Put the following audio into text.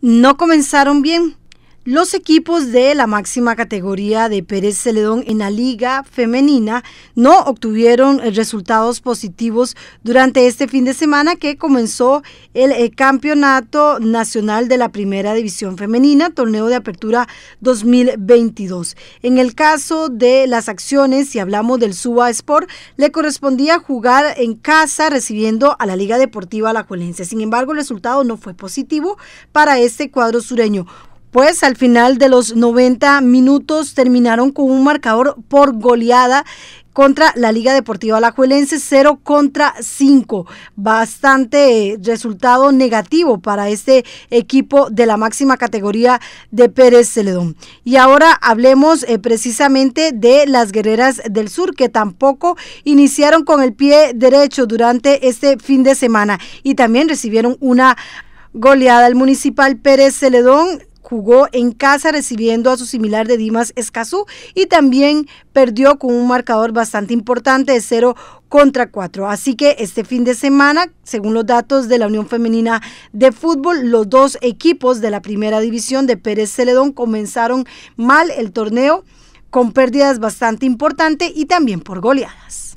no comenzaron bien. Los equipos de la máxima categoría de Pérez Celedón en la liga femenina no obtuvieron eh, resultados positivos durante este fin de semana que comenzó el eh, Campeonato Nacional de la Primera División Femenina, torneo de apertura 2022. En el caso de las acciones, si hablamos del Suba Sport, le correspondía jugar en casa recibiendo a la Liga Deportiva La Alajuelense. Sin embargo, el resultado no fue positivo para este cuadro sureño pues al final de los 90 minutos terminaron con un marcador por goleada contra la Liga Deportiva Alajuelense, 0 contra 5. Bastante eh, resultado negativo para este equipo de la máxima categoría de Pérez Celedón. Y ahora hablemos eh, precisamente de las guerreras del sur, que tampoco iniciaron con el pie derecho durante este fin de semana y también recibieron una goleada al Municipal Pérez Celedón jugó en casa recibiendo a su similar de Dimas Escazú y también perdió con un marcador bastante importante de 0 contra 4. Así que este fin de semana, según los datos de la Unión Femenina de Fútbol, los dos equipos de la primera división de Pérez Celedón comenzaron mal el torneo con pérdidas bastante importantes y también por goleadas.